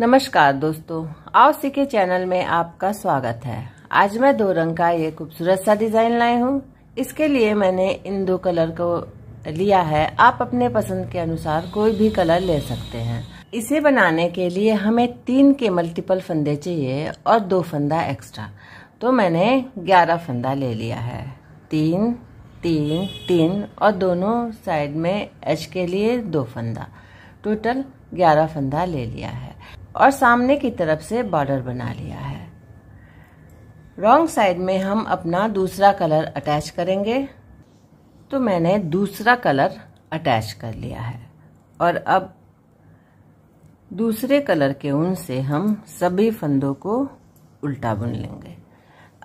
नमस्कार दोस्तों आओ सीखे चैनल में आपका स्वागत है आज मैं दो रंग का ये खूबसूरत सा डिजाइन लाई हूँ इसके लिए मैंने इन दो कलर को लिया है आप अपने पसंद के अनुसार कोई भी कलर ले सकते हैं इसे बनाने के लिए हमें तीन के मल्टीपल फंदे चाहिए और दो फंदा एक्स्ट्रा तो मैंने ग्यारह फंदा ले लिया है तीन तीन तीन और दोनों साइड में एच के लिए दो फंदा टोटल ग्यारह फंदा ले लिया है और सामने की तरफ से बॉर्डर बना लिया है रॉन्ग साइड में हम अपना दूसरा कलर अटैच करेंगे तो मैंने दूसरा कलर अटैच कर लिया है और अब दूसरे कलर के ऊन से हम सभी फंदों को उल्टा बुन लेंगे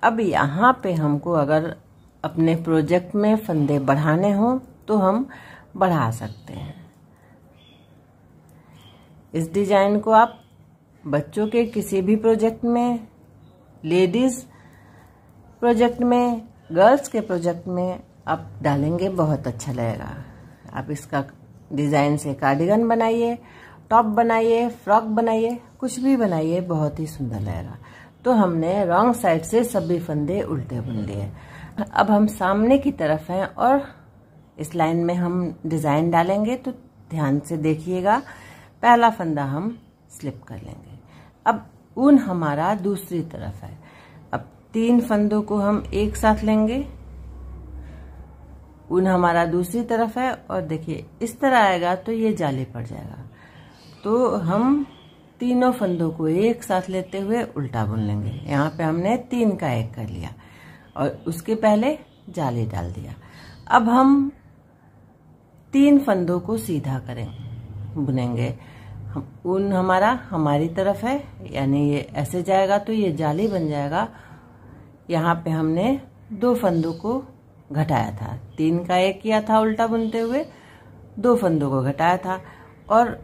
अब यहाँ पे हमको अगर अपने प्रोजेक्ट में फंदे बढ़ाने हों तो हम बढ़ा सकते हैं इस डिजाइन को आप बच्चों के किसी भी प्रोजेक्ट में लेडीज़ प्रोजेक्ट में गर्ल्स के प्रोजेक्ट में आप डालेंगे बहुत अच्छा लगेगा आप इसका डिज़ाइन से कार्डिगन बनाइए टॉप बनाइए फ्रॉक बनाइए कुछ भी बनाइए बहुत ही सुंदर लगेगा तो हमने रॉन्ग साइड से सभी फंदे उल्टे बुन लिए अब हम सामने की तरफ हैं और इस लाइन में हम डिज़ाइन डालेंगे तो ध्यान से देखिएगा पहला फंदा हम स्लिप कर लेंगे अब ऊन हमारा दूसरी तरफ है अब तीन फंदों को हम एक साथ लेंगे ऊन हमारा दूसरी तरफ है और देखिए इस तरह आएगा तो ये जाले पड़ जाएगा तो हम तीनों फंदों को एक साथ लेते हुए उल्टा बुन लेंगे यहाँ पे हमने तीन का एक कर लिया और उसके पहले जाले डाल दिया अब हम तीन फंदों को सीधा करें बुनेंगे ऊन हमारा हमारी तरफ है यानी ये ऐसे जाएगा तो ये जाली बन जाएगा यहाँ पे हमने दो फंदों को घटाया था तीन का एक किया था उल्टा बुनते हुए दो फंदों को घटाया था और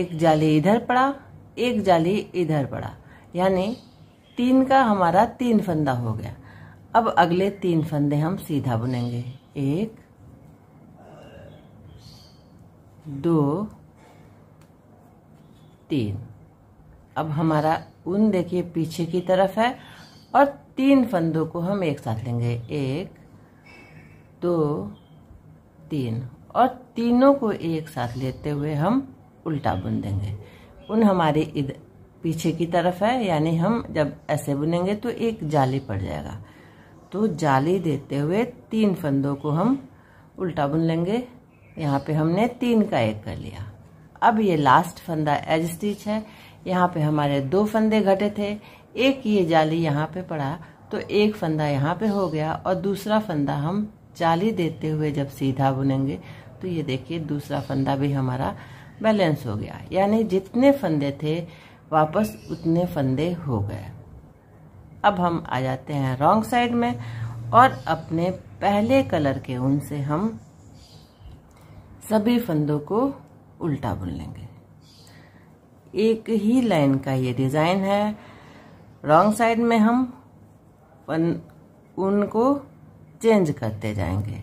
एक जाली इधर पड़ा एक जाली इधर पड़ा यानी तीन का हमारा तीन फंदा हो गया अब अगले तीन फंदे हम सीधा बुनेंगे एक दो तीन अब हमारा ऊन देखिए पीछे की तरफ है और तीन फंदों को हम एक साथ लेंगे एक दो तीन और तीनों को एक साथ लेते हुए हम उल्टा बुन देंगे उन हमारे इधर पीछे की तरफ है यानी हम जब ऐसे बुनेंगे तो एक जाली पड़ जाएगा तो जाली देते हुए तीन फंदों को हम उल्टा बुन लेंगे यहाँ पे हमने तीन का एक कर लिया अब ये लास्ट फंदा एज स्टिच है यहाँ पे हमारे दो फंदे घटे थे एक ये जाली यहाँ पे पड़ा तो एक फंदा यहाँ पे हो गया और दूसरा फंदा हम जाली देते हुए जब सीधा बुनेंगे तो ये देखिए दूसरा फंदा भी हमारा बैलेंस हो गया यानी जितने फंदे थे वापस उतने फंदे हो गए अब हम आ जाते हैं रॉन्ग साइड में और अपने पहले कलर के उनसे हम सभी फंदों को उल्टा बुन लेंगे एक ही लाइन का ये डिज़ाइन है रॉन्ग साइड में हम पन उनको चेंज करते जाएंगे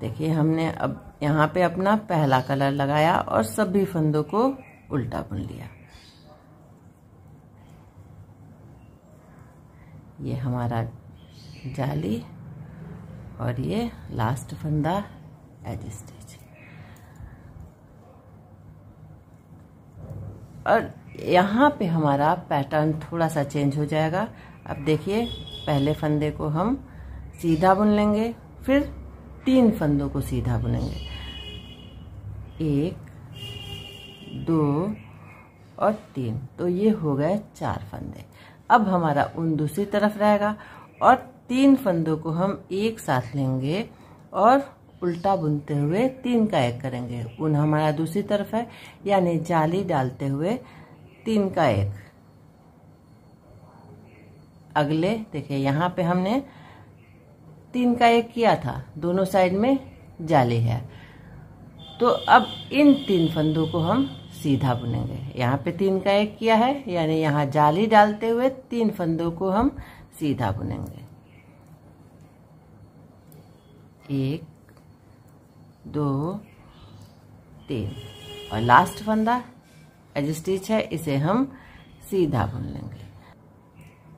देखिए हमने अब यहाँ पे अपना पहला कलर लगाया और सभी फंदों को उल्टा बुन लिया ये हमारा जाली और ये लास्ट फंदा एडजस्टेड और यहाँ पे हमारा पैटर्न थोड़ा सा चेंज हो जाएगा अब देखिए पहले फंदे को हम सीधा बुन लेंगे फिर तीन फंदों को सीधा बुनेंगे एक दो और तीन तो ये हो गए चार फंदे अब हमारा उन दूसरी तरफ रहेगा और तीन फंदों को हम एक साथ लेंगे और उल्टा बुनते हुए तीन का एक करेंगे उन हमारा दूसरी तरफ है यानी जाली डालते हुए तीन का एक अगले देखिए यहाँ पे हमने तीन का एक किया था दोनों साइड में जाली है तो अब इन तीन फंदों को हम सीधा बुनेंगे यहाँ पे तीन का एक किया है यानी यहाँ जाली डालते हुए तीन फंदों को हम सीधा बुनेंगे एक दो तीन और लास्ट फंदा एज स्टिच है इसे हम सीधा बुन लेंगे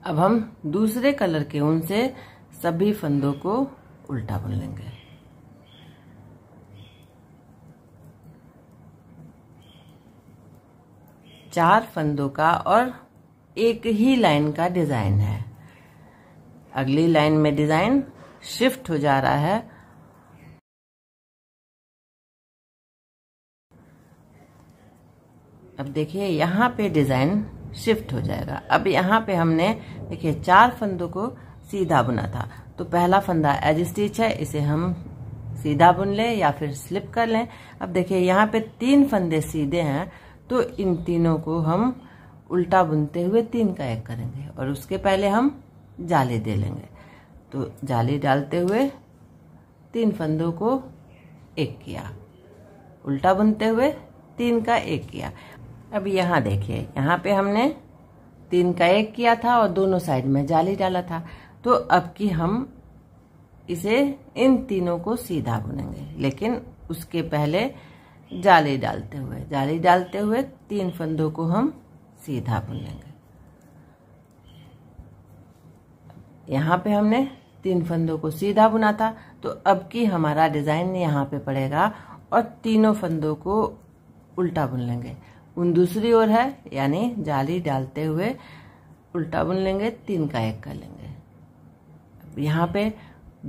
अब हम दूसरे कलर के ऊन से सभी फंदों को उल्टा बुन लेंगे चार फंदों का और एक ही लाइन का डिजाइन है अगली लाइन में डिजाइन शिफ्ट हो जा रहा है अब देखिए यहाँ पे डिज़ाइन शिफ्ट हो जाएगा अब यहाँ पे हमने देखिए चार फंदों को सीधा बुना था तो पहला फंदा एज स्टिच है इसे हम सीधा बुन लें या फिर स्लिप कर लें अब देखिए यहाँ पे तीन फंदे सीधे हैं तो इन तीनों को हम उल्टा बुनते हुए तीन का एक करेंगे और उसके पहले हम जाली दे लेंगे तो जाली डालते हुए तीन फंदों को एक किया उल्टा बुनते हुए तीन का एक किया अब यहाँ देखिए यहाँ पे हमने तीन का एक किया था और दोनों साइड में जाली डाला था तो अब की हम इसे इन तीनों को सीधा बुनेंगे लेकिन उसके पहले जाली डालते हुए जाली डालते हुए तीन फंदों को हम सीधा बुनेंगे यहाँ पे हमने तीन फंदों को सीधा बुना था तो अब की हमारा डिज़ाइन यहाँ पे पड़ेगा और तीनों फंदों को उल्टा बुन लेंगे उन दूसरी ओर है यानी जाली डालते हुए उल्टा बुन लेंगे तीन का एक कर लेंगे यहाँ पे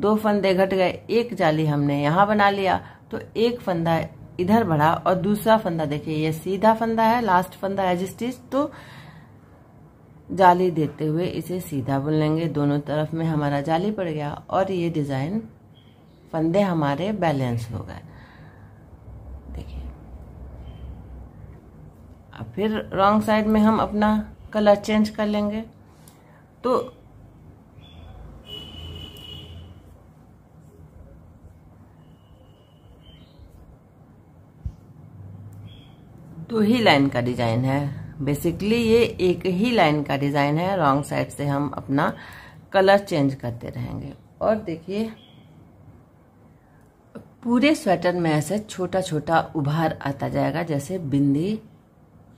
दो फंदे घट गए एक जाली हमने यहाँ बना लिया तो एक फंदा इधर बढ़ा और दूसरा फंदा देखिए ये सीधा फंदा है लास्ट फंदा है जिस चीज तो जाली देते हुए इसे सीधा बुन लेंगे दोनों तरफ में हमारा जाली पड़ गया और ये डिज़ाइन फंदे हमारे बैलेंस हो गए अब फिर रॉन्ग साइड में हम अपना कलर चेंज कर लेंगे तो दो ही लाइन का डिजाइन है बेसिकली ये एक ही लाइन का डिजाइन है रॉन्ग साइड से हम अपना कलर चेंज करते रहेंगे और देखिए पूरे स्वेटर में ऐसे छोटा छोटा उभार आता जाएगा जैसे बिंदी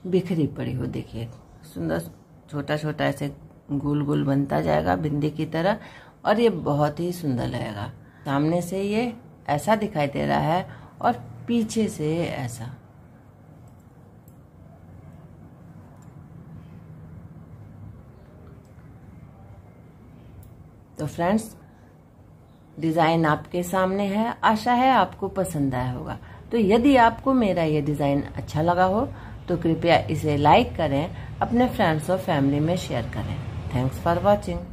बिखरी पड़ी हो देखिए सुंदर छोटा छोटा ऐसे गोल गोल बनता जाएगा बिंदी की तरह और ये बहुत ही सुंदर लगेगा सामने से ये ऐसा दिखाई दे रहा है और पीछे से ऐसा तो फ्रेंड्स डिज़ाइन आपके सामने है आशा है आपको पसंद आया होगा तो यदि आपको मेरा ये डिज़ाइन अच्छा लगा हो तो कृपया इसे लाइक करें अपने फ्रेंड्स और फैमिली में शेयर करें थैंक्स फॉर वॉचिंग